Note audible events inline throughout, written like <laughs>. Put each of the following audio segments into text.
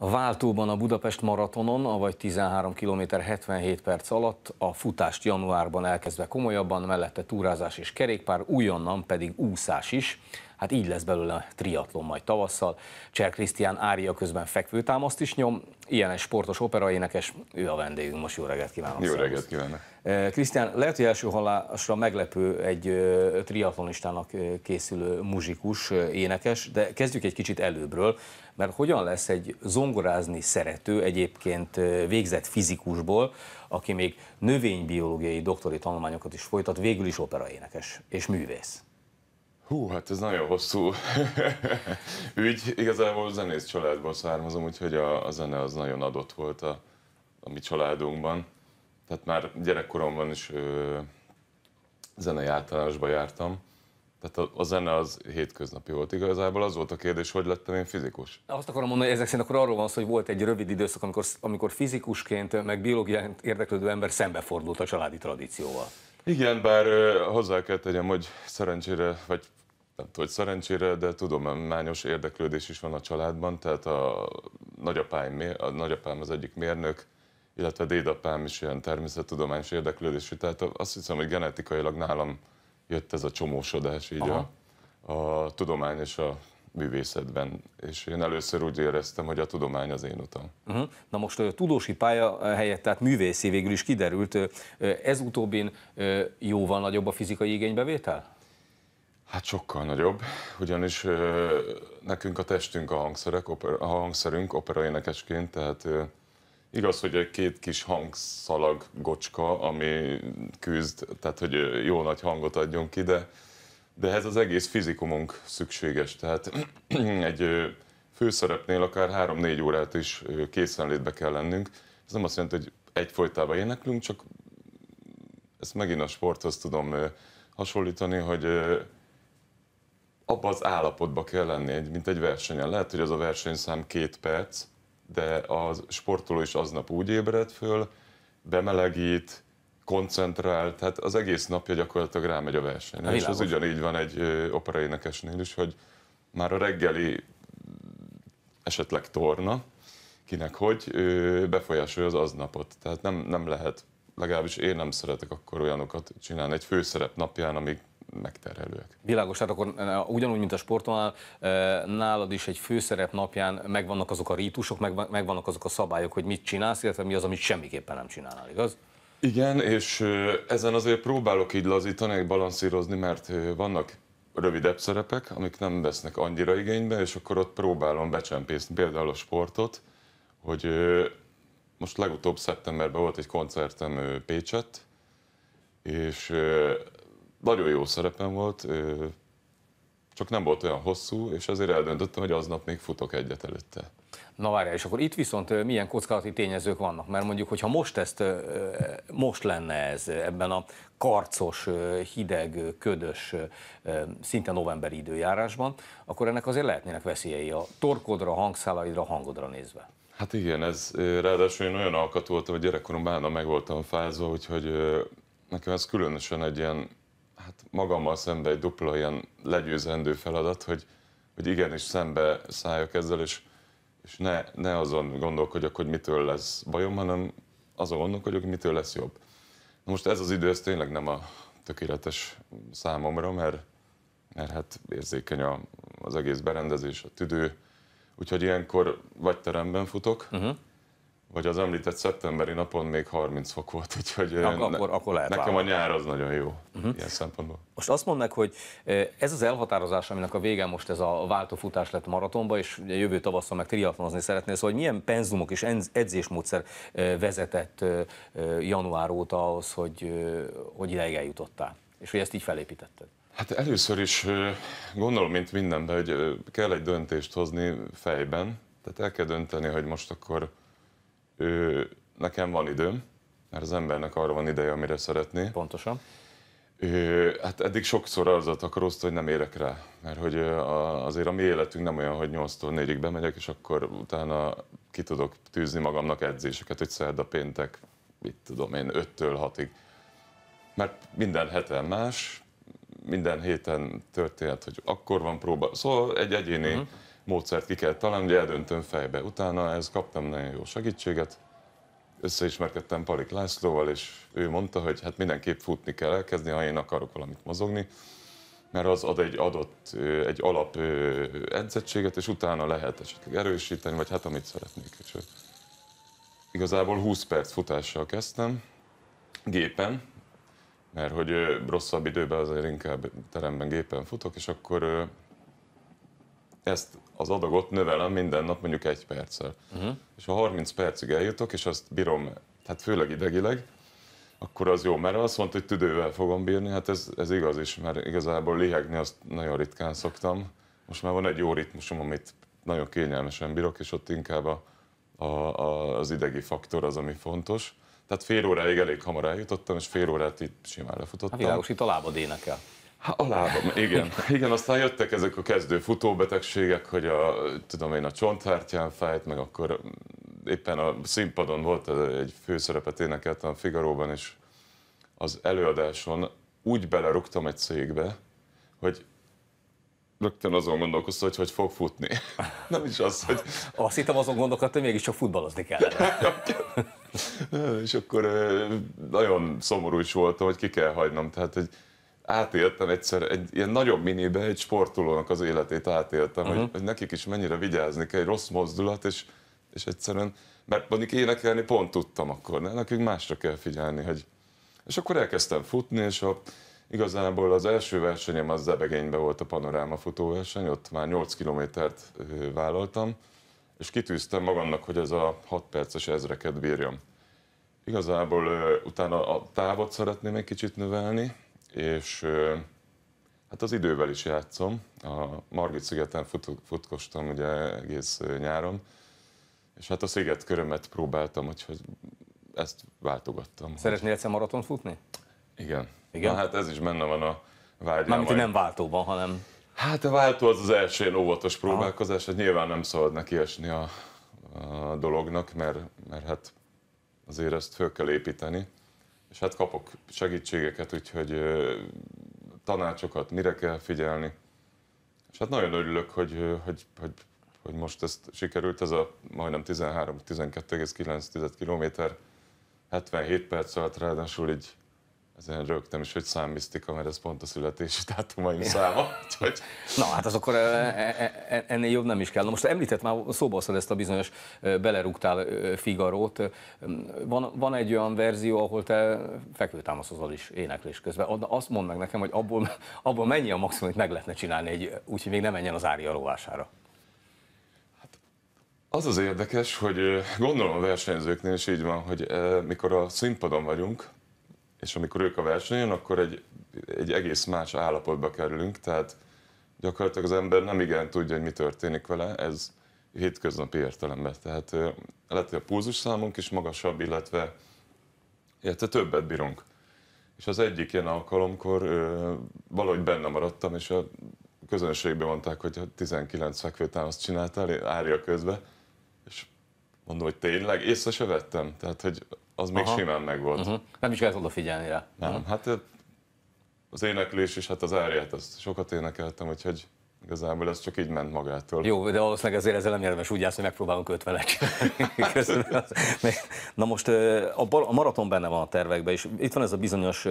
A váltóban a Budapest maratonon, avagy 13 km 77 perc alatt a futást januárban elkezdve komolyabban, mellette túrázás és kerékpár, újonnan pedig úszás is. Hát így lesz belőle triatlon majd tavasszal. Cser Krisztián Ária közben fekvőtámaszt is nyom, ilyen egy sportos operaénekes, ő a vendégünk. Most jó reggelt kívánok! Jó reggelt kívánok! Eh, Krisztián, lehet, hogy első hallásra meglepő egy triatlonistának készülő muzsikus, énekes, de kezdjük egy kicsit előbbről, mert hogyan lesz egy zongorázni szerető, egyébként végzett fizikusból, aki még növénybiológiai doktori tanulmányokat is folytat, végül is operaénekes és művész? Hú, hát ez nagyon hosszú ügy. <laughs> Igazából zenész családból származom, úgyhogy a, a zene az nagyon adott volt a, a mi családunkban. Tehát már gyerekkoromban is ö, zenei általánosba jártam. Tehát a, a zene az hétköznapi volt igazából. Az volt a kérdés, hogy lettem én fizikus. Azt akarom mondani, hogy ezek szerint akkor arról van szó, hogy volt egy rövid időszak, amikor, amikor fizikusként, meg biológiánt érdeklődő ember szembefordult a családi tradícióval. Igen, bár hozzá kell tegyem, hogy szerencsére, vagy nem tudom, hogy szerencsére, de mányos érdeklődés is van a családban, tehát a nagyapám, a nagyapám az egyik mérnök, illetve a dédapám is ilyen természettudományos érdeklődésű, tehát azt hiszem, hogy genetikailag nálam jött ez a csomósodás így a, a tudomány és a művészetben, és én először úgy éreztem, hogy a tudomány az én utam. Uh-huh. Na most a tudósi pálya helyett, tehát művészi végül is kiderült, ez utóbbin jóval nagyobb a fizikai igénybevétel? Hát sokkal nagyobb, ugyanis ö, nekünk a testünk a, hangszerek, opera, a hangszerünk operaénekesként, tehát ö, igaz, hogy egy két kis hangszalag gocska, ami küzd, tehát hogy jó nagy hangot adjon ki, de, de ez az egész fizikumunk szükséges, tehát <clears throat> egy ö, főszerepnél akár 3-4 órát is készenlétbe kell lennünk. Ez nem azt jelenti, hogy egyfolytában éneklünk, csak ezt megint a sporthoz tudom hasonlítani, hogy abban az állapotba kell lenni, mint egy versenyen. Lehet, hogy az a versenyszám két perc, de a sportoló is aznap úgy ébred föl, bemelegít, koncentrál, tehát az egész napja gyakorlatilag rámegy a versenyre. És az ugyanígy van egy operaénekesnél is, hogy már a reggeli esetleg torna, kinek hogy, befolyásolja az aznapot. Tehát nem, nem lehet, legalábbis én nem szeretek akkor olyanokat csinálni egy főszerep napján, amíg megterhelőek. Világos, tehát akkor eh, ugyanúgy, mint a sportonál, eh, nálad is egy főszerep napján megvannak azok a rítusok, megvannak azok a szabályok, hogy mit csinálsz, illetve mi az, amit semmiképpen nem csinálnál, igaz? Igen, és eh, ezen azért próbálok így lazítani, balanszírozni, mert vannak rövidebb szerepek, amik nem vesznek annyira igénybe, és akkor ott próbálom becsempészni például a sportot, hogy most legutóbb szeptemberben volt egy koncertem Pécsett, és nagyon jó szerepem volt, csak nem volt olyan hosszú, és ezért eldöntöttem, hogy aznap még futok egyet előtte. Na várjál, és akkor itt viszont milyen kockázati tényezők vannak? Mert mondjuk, hogyha most ezt, most lenne ez ebben a karcos, hideg, ködös, szinte novemberi időjárásban, akkor ennek azért lehetnének veszélyei a torkodra, hangszálaidra, hangodra nézve. Hát igen, ez ráadásul én olyan alkat voltam, hogy gyerekkoromban meg voltam fázva, úgyhogy nekem ez különösen egy ilyen hát magammal szembe egy dupla ilyen legyőzendő feladat, hogy, hogy igenis szembe szálljak ezzel, és, és ne, ne azon gondolkodjak, hogy mitől lesz bajom, hanem azon gondolkodjak, hogy mitől lesz jobb. Na most ez az idő, ez tényleg nem a tökéletes számomra, mert, mert hát érzékeny a, az egész berendezés, a tüdő, úgyhogy ilyenkor vagy teremben futok, uh-huh vagy az említett szeptemberi napon még 30 fok volt, úgyhogy Ak- eh, akkor, akkor lehet nekem a nyár az nagyon jó uh-huh. ilyen szempontból. Most azt mondd meg, hogy eh, ez az elhatározás, aminek a vége most ez a váltófutás lett maratonba, és jövő tavasszal meg triatlonozni szeretnél, szóval hogy milyen penzumok és edzésmódszer eh, vezetett január óta ahhoz, hogy, hogy ideig eljutottál, és hogy ezt így felépítetted? Hát először is gondolom, mint mindenben, hogy kell egy döntést hozni fejben, tehát el kell dönteni, hogy most akkor ő, nekem van időm, mert az embernek arra van ideje, amire szeretné. Pontosan. Ő, hát eddig sokszor azzal takarózta, hogy nem érek rá, mert hogy a, azért a mi életünk nem olyan, hogy 8-tól 4-ig bemegyek, és akkor utána ki tudok tűzni magamnak edzéseket, hogy a péntek, mit tudom én, 5-től 6-ig. Mert minden héten más, minden héten történhet, hogy akkor van próba. Szóval egy egyéni uh-huh módszert ki kell találni, hogy eldöntöm fejbe. Utána ez kaptam nagyon jó segítséget, összeismerkedtem Palik Lászlóval, és ő mondta, hogy hát mindenképp futni kell elkezdeni, ha én akarok valamit mozogni, mert az ad egy adott, egy alap edzettséget, és utána lehet esetleg erősíteni, vagy hát amit szeretnék. És igazából 20 perc futással kezdtem, gépen, mert hogy rosszabb időben azért inkább teremben gépen futok, és akkor ezt az adagot növelem minden nap mondjuk egy perccel. Uh-huh. És ha 30 percig eljutok, és azt bírom, Tehát főleg idegileg, akkor az jó, mert azt mondta, hogy tüdővel fogom bírni, hát ez, ez igaz is, mert igazából lihegni azt nagyon ritkán szoktam. Most már van egy jó ritmusom, amit nagyon kényelmesen bírok, és ott inkább a, a, a, az idegi faktor az, ami fontos. Tehát fél óráig elég hamar eljutottam, és fél órát itt simán lefutottam. A világos, itt a lábad énekel. A lábam, igen. Igen, aztán jöttek ezek a kezdő futóbetegségek, hogy a, tudom én, a csonthártyán fájt, meg akkor éppen a színpadon volt egy főszerepet énekeltem a Figaróban, és az előadáson úgy belerugtam egy székbe, hogy rögtön azon gondolkoztam, hogy hogy fog futni. <laughs> Nem is az, hogy... Azt hittem azon gondolkodtam, hogy csak futballozni kell. <laughs> és akkor nagyon szomorú is voltam, hogy ki kell hagynom. Tehát, hogy átéltem egyszer, egy ilyen nagyobb minibe egy sportolónak az életét átéltem, uh-huh. hogy, mhm. hogy nekik is mennyire vigyázni kell, egy rossz mozdulat, és, és egyszerűen, mert mondjuk énekelni pont tudtam akkor, ne? nekünk másra kell figyelni, hogy... És akkor elkezdtem futni, és a, igazából az első versenyem az Zebegényben volt a panoráma futóverseny, ott már 8 kilométert vállaltam, és kitűztem magamnak, hogy ez a 6 perces ezreket bírjam. Igazából utána a távot szeretném egy kicsit növelni, és hát az idővel is játszom. A Margit szigeten fut, futkostam ugye egész nyáron, és hát a sziget körömet próbáltam, hogy ezt váltogattam. Szeretnél egyszer maratont futni? Igen. Igen? Na, hát ez is benne van a vágyában. Mármint nem váltóban, hanem... Hát a váltó az az első ilyen óvatos próbálkozás, hogy hát nyilván nem szabad neki esni a, a dolognak, mert, mert hát azért ezt föl kell építeni és hát kapok segítségeket, úgyhogy tanácsokat, mire kell figyelni. És hát nagyon örülök, hogy, hogy, hogy, hogy most ezt sikerült, ez a majdnem 13-12,9 km, 77 perc alatt ráadásul így ezen rögtem, és hogy számmisztika, mert ez pont a születési dátumaim száma. <laughs> Úgyhogy... Na hát az akkor e, e, e, ennél jobb nem is kell. Na most említett már szóba hoztad ezt a bizonyos belerúgtál Figarót. Van, van egy olyan verzió, ahol te fekvőtámaszozol is éneklés közben. Azt mondd meg nekem, hogy abból, abból mennyi a maximum, amit meg lehetne csinálni, egy, úgyhogy még nem menjen az ária rovására. Hát, az az érdekes, hogy gondolom a versenyzőknél is így van, hogy mikor a színpadon vagyunk, és amikor ők a versenyen, akkor egy, egy egész más állapotba kerülünk, tehát gyakorlatilag az ember nem igen tudja, hogy mi történik vele, ez hétköznapi értelemben. Tehát lehet, hogy a pulzus számunk is magasabb, illetve, illetve többet bírunk. És az egyik ilyen alkalomkor ö, valahogy benne maradtam, és a közönségben mondták, hogy a 19 azt csináltál, árja közben, és mondom, hogy tényleg észre se vettem. Tehát, hogy az még Aha. simán volt. Uh-huh. Mhm. Nem is kellett odafigyelni rá. Nem, uh-huh. hát az éneklés is, hát az árját, azt sokat énekeltem, úgyhogy Igazából ez csak így ment magától. Jó, de valószínűleg ezért ezzel nem érdemes úgy játsz, hogy megpróbálunk 50 <laughs> <laughs> Na most a, maraton benne van a tervekben, és itt van ez a bizonyos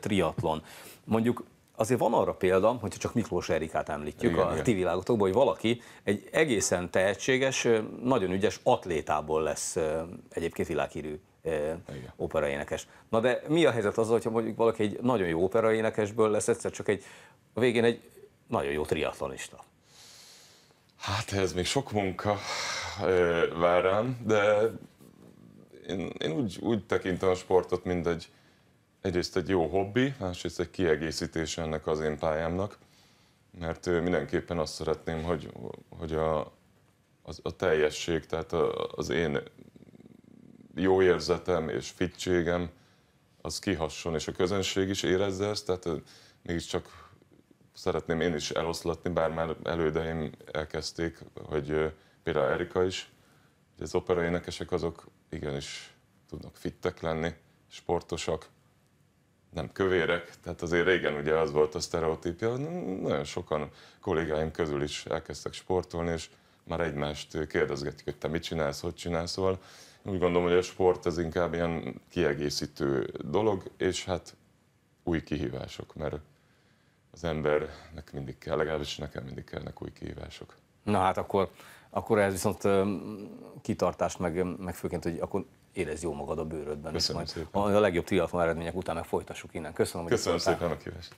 triatlon. Mondjuk azért van arra példa, hogyha csak Miklós Erikát említjük igen, a igen. ti világotokban, hogy valaki egy egészen tehetséges, nagyon ügyes atlétából lesz egyébként világhírű operaénekes. Na de mi a helyzet azzal, hogyha mondjuk valaki egy nagyon jó operaénekesből lesz egyszer csak egy, a végén egy nagyon jó triatlonista? Hát ez még sok munka vár rám, de én, én úgy, úgy tekintem a sportot, mint egy, egyrészt egy jó hobbi, másrészt egy kiegészítés ennek az én pályámnak, mert mindenképpen azt szeretném, hogy, hogy a, az, a teljesség, tehát az én jó érzetem és fittségem az kihasson, és a közönség is érezze ezt, tehát mégiscsak szeretném én is eloszlatni, bár már elődeim elkezdték, hogy például Erika is, hogy az énekesek azok igenis tudnak fittek lenni, sportosak, nem kövérek, tehát azért régen ugye az volt a sztereotípia, nagyon sokan kollégáim közül is elkezdtek sportolni, és már egymást kérdezgetik, hogy te mit csinálsz, hogy csinálsz, szóval úgy gondolom, hogy a sport az inkább ilyen kiegészítő dolog, és hát új kihívások, mert az embernek mindig kell, legalábbis nekem mindig kellnek új kihívások. Na hát akkor, akkor ez viszont kitartást, meg, meg főként, hogy akkor érezd jó magad a bőrödben. Köszönöm majd szépen. A legjobb triatlon eredmények után meg folytassuk innen. Köszönöm, hogy Köszönöm szépen a kívást.